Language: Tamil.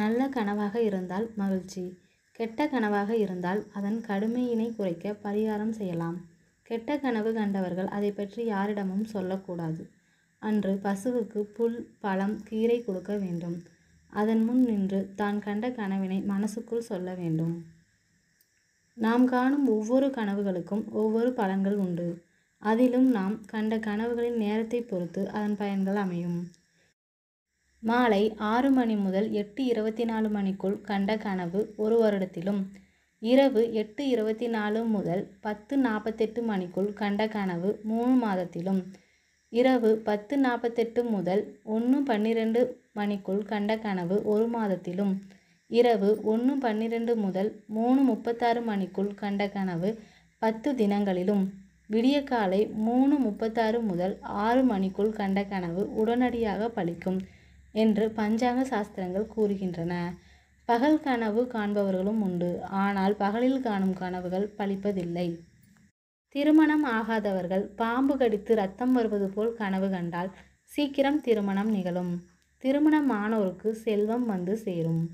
நல்ல கனவாக இருந்தால் மகிழ்ச்சி கெட்ட கனவாக இருந்தால் அதன் கடுமையினை குறைக்க பரிகாரம் செய்யலாம் கெட்ட கனவு கண்டவர்கள் அதை பற்றி யாரிடமும் சொல்லக்கூடாது அன்று பசுவுக்கு புல் பழம் கீரை கொடுக்க வேண்டும் அதன் முன் நின்று தான் கண்ட கனவினை மனசுக்குள் சொல்ல வேண்டும் நாம் காணும் ஒவ்வொரு கனவுகளுக்கும் ஒவ்வொரு பலன்கள் உண்டு அதிலும் நாம் கண்ட கனவுகளின் நேரத்தை பொறுத்து அதன் பயன்கள் அமையும் மாலை ஆறு மணி முதல் எட்டு இருபத்தி நாலு மணிக்குள் கண்ட கனவு ஒரு வருடத்திலும் இரவு எட்டு இருபத்தி நாலு முதல் பத்து நாற்பத்தெட்டு மணிக்குள் கண்ட கனவு மூணு மாதத்திலும் இரவு பத்து நாற்பத்தெட்டு முதல் ஒன்று பன்னிரெண்டு மணிக்குள் கண்ட கனவு ஒரு மாதத்திலும் இரவு ஒன்று பன்னிரெண்டு முதல் மூணு முப்பத்தாறு மணிக்குள் கண்ட கனவு பத்து தினங்களிலும் விடிய காலை மூணு முப்பத்தாறு முதல் ஆறு மணிக்குள் கண்ட கனவு உடனடியாக பளிக்கும் என்று பஞ்சாங்க சாஸ்திரங்கள் கூறுகின்றன பகல் கனவு காண்பவர்களும் உண்டு ஆனால் பகலில் காணும் கனவுகள் பழிப்பதில்லை திருமணம் ஆகாதவர்கள் பாம்பு கடித்து ரத்தம் வருவது போல் கனவு கண்டால் சீக்கிரம் திருமணம் நிகழும் திருமணமானோருக்கு செல்வம் வந்து சேரும்